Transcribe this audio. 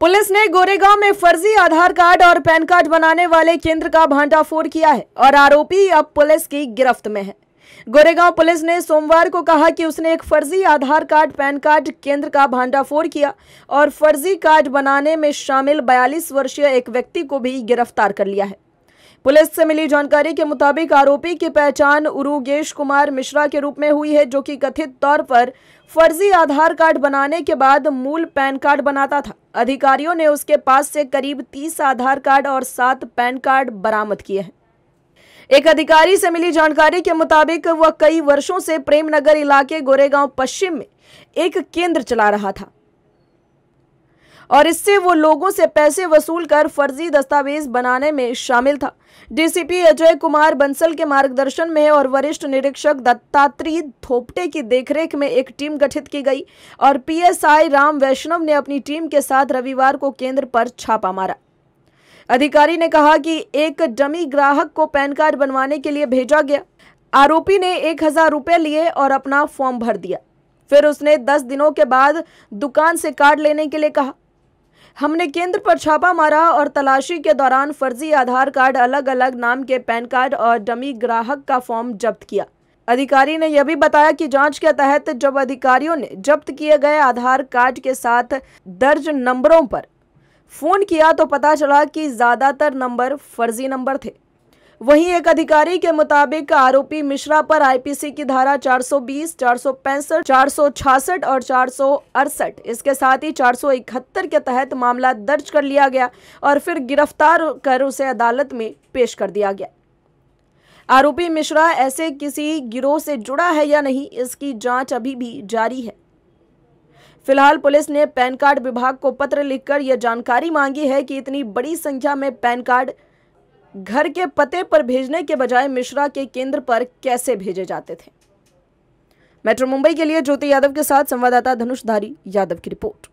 police ने गोरेगांव में फर्जी आधार कार्ड और पैन कार्ड बनाने वाले केंद्र का भांडाफोड़ किया है और आरोपी अब पुलिस की गिरफ्त में है गोरेगांव पुलिस ने सोमवार को कहा कि उसने एक फर्जी आधार कार्ड पैन कार्ड केंद्र का भांडाफोड़ किया और फर्जी कार्ड बनाने में शामिल 42 वर्षीय एक व्यक्ति को भी गिरफ्तार कर लिया है पुलिस से मिली जानकारी के मुताबिक आरोपी की पहचान उरुगेश कुमार मिश्रा के रूप में हुई है जो कि कथित तौर पर फर्जी आधार कार्ड बनाने के बाद मूल पैन कार्ड बनाता था अधिकारियों ने उसके पास से करीब तीस आधार कार्ड और सात पैन कार्ड बरामद किए हैं एक अधिकारी से मिली जानकारी के मुताबिक वह कई वर्षों से प्रेमनगर इलाके गोरेगांव पश्चिम में एक केंद्र चला रहा था और इससे वो लोगों से पैसे वसूल कर फर्जी दस्तावेज बनाने में शामिल था डीसीपी अजय कुमार बंसल के मार्गदर्शन में और वरिष्ठ निरीक्षक दत्तात्री थोपटे की देखरेख में एक टीम गठित की गई और पीएसआई राम वैष्णव ने अपनी टीम के साथ रविवार को केंद्र पर छापा मारा अधिकारी ने कहा कि एक डमी ग्राहक को पैन कार्ड बनवाने के लिए भेजा गया आरोपी ने एक हजार रुपये लिए और अपना फॉर्म भर दिया फिर उसने दस दिनों के बाद दुकान से कार्ड लेने के लिए कहा हमने केंद्र पर छापा मारा और तलाशी के दौरान फर्जी आधार कार्ड अलग अलग नाम के पैन कार्ड और डमी ग्राहक का फॉर्म जब्त किया अधिकारी ने यह भी बताया कि जांच के तहत जब अधिकारियों ने जब्त किए गए आधार कार्ड के साथ दर्ज नंबरों पर फोन किया तो पता चला कि ज्यादातर नंबर फर्जी नंबर थे वहीं एक अधिकारी के मुताबिक आरोपी मिश्रा पर आईपीसी की धारा 420, 465, 466 और चार इसके साथ ही चार के तहत मामला दर्ज कर लिया गया और फिर गिरफ्तार कर उसे अदालत में पेश कर दिया गया आरोपी मिश्रा ऐसे किसी गिरोह से जुड़ा है या नहीं इसकी जांच अभी भी जारी है फिलहाल पुलिस ने पैन कार्ड विभाग को पत्र लिखकर यह जानकारी मांगी है कि इतनी बड़ी संख्या में पैन कार्ड घर के पते पर भेजने के बजाय मिश्रा के केंद्र पर कैसे भेजे जाते थे मेट्रो मुंबई के लिए ज्योति यादव के साथ संवाददाता धनुष धारी यादव की रिपोर्ट